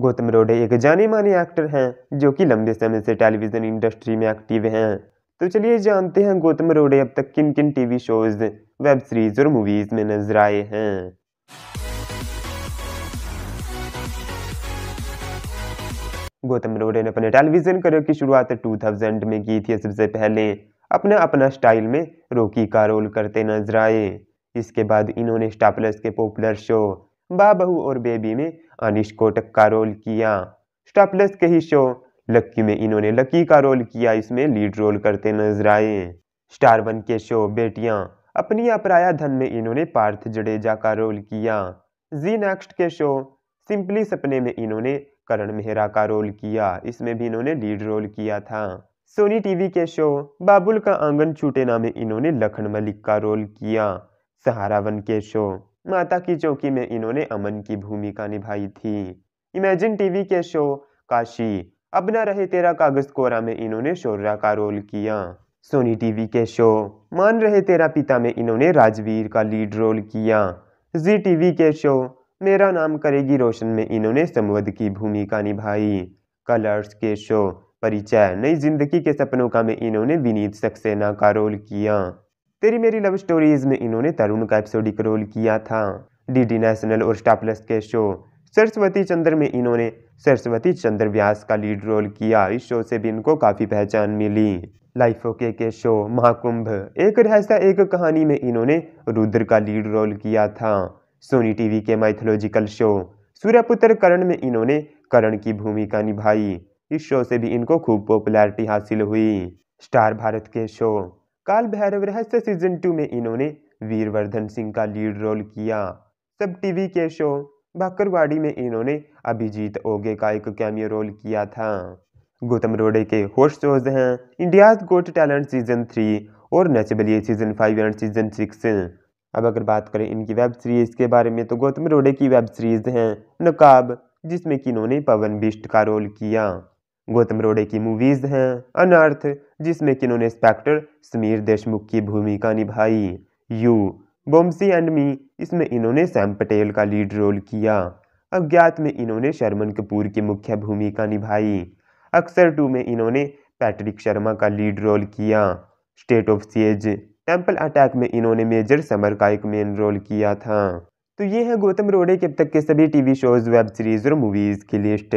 गौतम रोडे एक जाने माने एक्टर हैं जो कि लंबे समय से टेलीविज़न इंडस्ट्री में एक्टिव हैं तो चलिए जानते हैं गौतम रोडे अब तक किन किन टीवी शोज़ वेब सीरीज और मूवीज़ में नजर आए हैं गौतम रोडे ने अपने टेलीविज़न करियर की शुरुआत 2000 में की थी सबसे पहले अपना अपना स्टाइल में रोकी का रोल करते नजर आए इसके बाद इन्होंने स्टापलस के पॉपुलर शो बाबहू और बेबी में अनिश कोटक का रोल किया स्टॉपलेस के ही शो लक्की में इन्होंने लकी का रोल किया इसमें लीड रोल करते नजर आए स्टार वन के शो बेटियां अपनी अपराया धन में इन्होंने पार्थ जडेजा का रोल किया जी नेक्स्ट के शो सिंपली सपने में इन्होंने करण मेहरा का रोल किया इसमें भी इन्होंने लीड रोल किया था सोनी टीवी के शो बाबुल का आंगन छूटे नाम में इन्होंने लखन मलिक का रोल किया सहारा वन के शो माता की चौकी में इन्होंने अमन की भूमिका निभाई थी इमेजिन टीवी के शो काशी अब रहे तेरा कागज कोरा में इन्होंने शोर्रा का रोल किया सोनी टीवी के शो मान रहे तेरा पिता में इन्होंने राजवीर का लीड रोल किया जी टीवी के शो मेरा नाम करेगी रोशन में इन्होंने समवद की भूमिका निभाई कलर्स के शो परिचय नई जिंदगी के सपनों का में इन्होंने विनीत सक्सेना का रोल किया तेरी मेरी लव स्टोरीज में इन्होंने तरुण का एपिसोडिक रोल किया था डीडी नेशनल और स्टार प्लस के शो सरस्वती चंद्र में इन्होंने सरस्वती चंद्र व्यास का लीड रोल किया इस शो से भी इनको काफ़ी पहचान मिली लाइफ ओके के शो महाकुंभ एक रहस्य एक कहानी में इन्होंने रुद्र का लीड रोल किया था सोनी टीवी के माइथोलॉजिकल शो सूर्यपुत्र करण में इन्होंने करण की भूमिका निभाई इस शो से भी इनको खूब पॉपुलैरिटी हासिल हुई स्टार भारत के शो काल भैरव रहस्य सीजन टू में इन्होंने वीरवर्धन सिंह का लीड रोल किया सब टीवी के शो भाकरवाड़ी में इन्होंने अभिजीत ओगे का एक कैमियो रोल किया था गौतम रोडे के होस्ट शोज हैं India's got talent season three और Nach Baliye season five and season six अब अगर बात करें इनकी वेब सीरीज़ के बारे में तो गौतम रोडे की वेब सीरीज़ हैं नकाब जिसमें कि इन्होंने पवन बिष्ट का रोल किया गौतम रोडे की मूवीज़ हैं अनर्थ जिसमें कि इन्होंने इंस्पेक्टर समीर देशमुख की भूमिका निभाई यू बोमसी एंड मी इसमें इन्होंने सैम पटेल का लीड रोल किया अज्ञात में इन्होंने शर्मन कपूर की मुख्य भूमिका निभाई अक्सर टू में इन्होंने पैट्रिक शर्मा का लीड रोल किया state of siege temple attack में इन्होंने मेजर समर का एक मेन रोल किया था तो ये है गौतम रोडे के अब तक के सभी टीवी शोज़ वेब सीरीज़ और मूवीज़ की लिस्ट